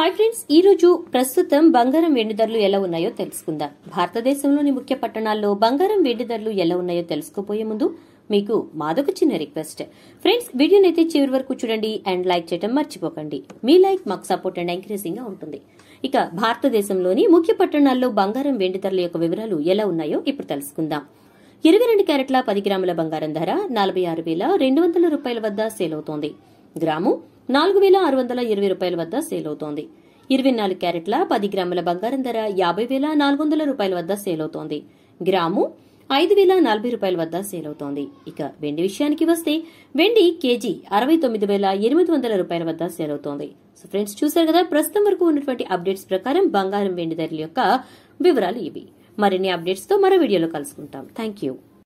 hi friends ఈ రోజు ప్రస్తుతం బంగారం వెండి ధరలు ఎలా ఉన్నాయో తెలుసుకుందాం భారతదేశంలోని ముఖ్య పట్టణాల్లో బంగారం వెండి ధరలు ఎలా ఉన్నాయో తెలుసుకోపోయే ముందు మీకు మాదొక చిన్న రిక్వెస్ట్ ఫ్రెండ్స్ అయితే చివరి వరకు చూడండి అండ్ లైక్ చేయడం మర్చిపోకండి మీ లైక్ మాకు సపోర్ట్ అండ్ ఎంకరేజింగ్ గా ఉంటుంది ఇక భారతదేశంలోని ముఖ్య పట్టణాల్లో బంగారం వెండి ధరల యొక్క వివరాలు ఎలా ఉన్నాయో ఇప్పుడు తెలుసుకుందాం ఇరవై రెండు క్యారెట్ల పది గ్రాముల బంగారం ధర నలభై ఆరు వేల రెండు వందల రూపాయల వద్ద సేల్ అవుతోంది గ్రాము నాలుగు వేల ఆరు వందల ఇరవై రూపాయల వద్ద సేల్ అవుతోంది ఇరవై నాలుగు క్యారెట్ల పది గ్రాముల బంగారం ధర యాభై వేల నాలుగు వందల రూపాయల వద్ద సేల్ అవుతోంది గ్రాము ఐదు వేల నలభై రూపాయల వద్ద సేల్ అవుతోంది ఇక వెండి విషయానికి వస్తే వెండి కేజీ అరవై తొమ్మిది వేల ఎనిమిది వందల రూపాయల వద్ద సేల్ అవుతోంది సో ఫ్రెండ్స్ చూశారు కదా ప్రస్తుతం వరకు ఉన్నటువంటి అప్డేట్స్ ప్రకారం బంగారం వెండి ధరల యొక్క వివరాలు ఇవి మరిన్ని అప్డేట్స్తో మరో వీడియోలో కలుసుకుంటాం థ్యాంక్ యూ